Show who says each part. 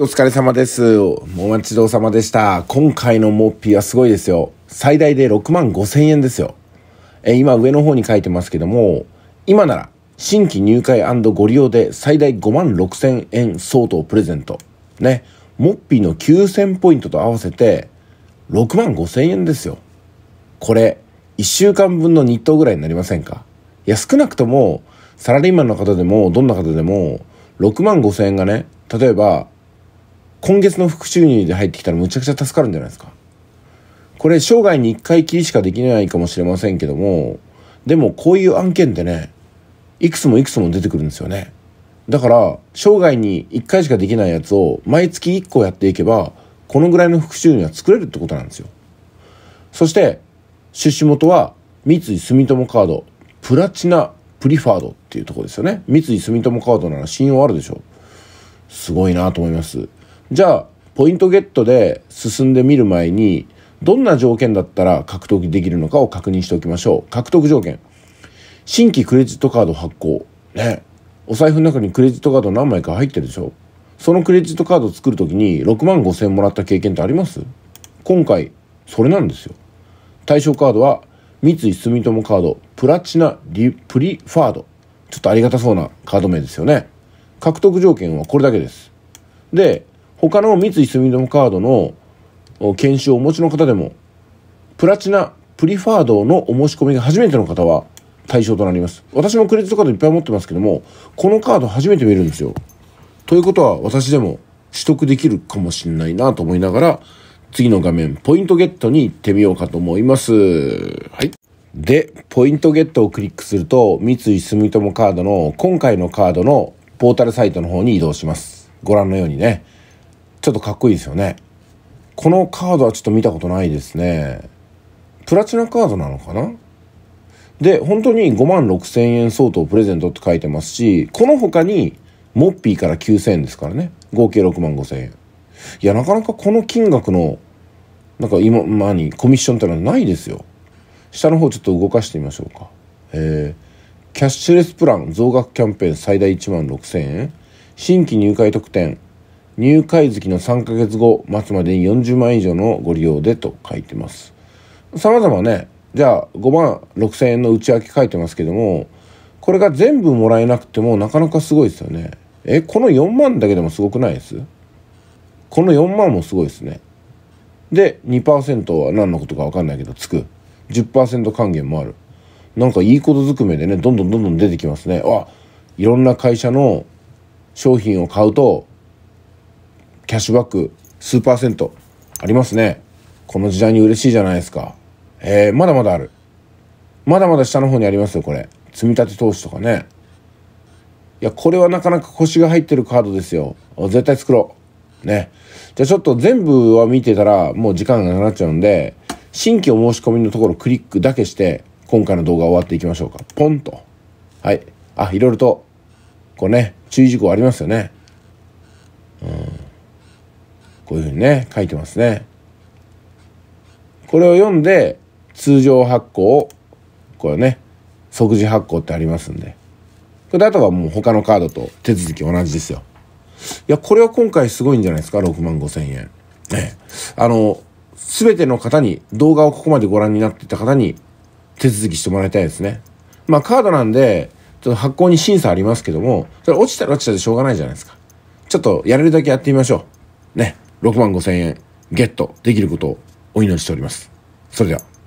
Speaker 1: お疲れ様です。お待ちどうさまでした。今回のモッピーはすごいですよ。最大で6万5千円ですよ。え今上の方に書いてますけども、今なら新規入会ご利用で最大5万6千円相当プレゼント。ね。モッピーの9000ポイントと合わせて6万5千円ですよ。これ、1週間分の日当ぐらいになりませんかいや、少なくとも、サラリーマンの方でも、どんな方でも、6万5千円がね、例えば、今月の副収入で入ってきたらむちゃくちゃ助かるんじゃないですか。これ生涯に1回きりしかできないかもしれませんけども、でもこういう案件ってね、いくつもいくつも出てくるんですよね。だから、生涯に1回しかできないやつを毎月1個やっていけば、このぐらいの復収入は作れるってことなんですよ。そして、出資元は三井住友カード、プラチナプリファードっていうとこですよね。三井住友カードなら信用あるでしょ。すごいなと思います。じゃあ、ポイントゲットで進んでみる前に、どんな条件だったら獲得できるのかを確認しておきましょう。獲得条件。新規クレジットカード発行。ね。お財布の中にクレジットカード何枚か入ってるでしょそのクレジットカードを作るときに6万5千もらった経験ってあります今回、それなんですよ。対象カードは、三井住友カード、プラチナリプリファード。ちょっとありがたそうなカード名ですよね。獲得条件はこれだけです。で、他の三井住友カードの研修をお持ちの方でも、プラチナ、プリファードのお申し込みが初めての方は対象となります。私もクレジットカードいっぱい持ってますけども、このカード初めて見るんですよ。ということは私でも取得できるかもしれないなと思いながら、次の画面、ポイントゲットに行ってみようかと思います。はい。で、ポイントゲットをクリックすると、三井住友カードの今回のカードのポータルサイトの方に移動します。ご覧のようにね。ちょっとかっこいいですよね。このカードはちょっと見たことないですね。プラチナカードなのかなで、本当に5万6千円相当プレゼントって書いてますし、この他に、モッピーから9000円ですからね。合計6万5千円。いや、なかなかこの金額の、なんか今、まに、コミッションってのはないですよ。下の方ちょっと動かしてみましょうか。えー、キャッシュレスプラン増額キャンペーン最大1万6千円。新規入会特典入会月の3ヶ月後末までに40万以上のご利用でと書いてますさまざまねじゃあ5万6000円の内訳書いてますけどもこれが全部もらえなくてもなかなかすごいですよねえこの4万だけでもすごくないですこの4万もすごいですねで2%は何のことか分かんないけどつく10%還元もあるなんかいいことずくめでねどんどんどんどん出てきますねあいろんな会社の商品を買うとキャッシュバック数パーセントありますね。この時代に嬉しいじゃないですか。えー、まだまだある。まだまだ下の方にありますよ、これ。積み立て投資とかね。いや、これはなかなか腰が入ってるカードですよ。絶対作ろう。ね。じゃあちょっと全部は見てたらもう時間がなくなっちゃうんで、新規お申し込みのところクリックだけして、今回の動画終わっていきましょうか。ポンと。はい。あ、いろいろと、こうね、注意事項ありますよね。こういうふうにね、書いてますね。これを読んで、通常発行これね、即時発行ってありますんで。これあとはもう他のカードと手続き同じですよ。いや、これは今回すごいんじゃないですか、6万5千円。ね。あの、すべての方に、動画をここまでご覧になってた方に、手続きしてもらいたいですね。まあ、カードなんで、ちょっと発行に審査ありますけども、それ落ちたら落ちたでしょうがないじゃないですか。ちょっとやれるだけやってみましょう。ね。6万5千円ゲットできることをお祈りしております。それでは。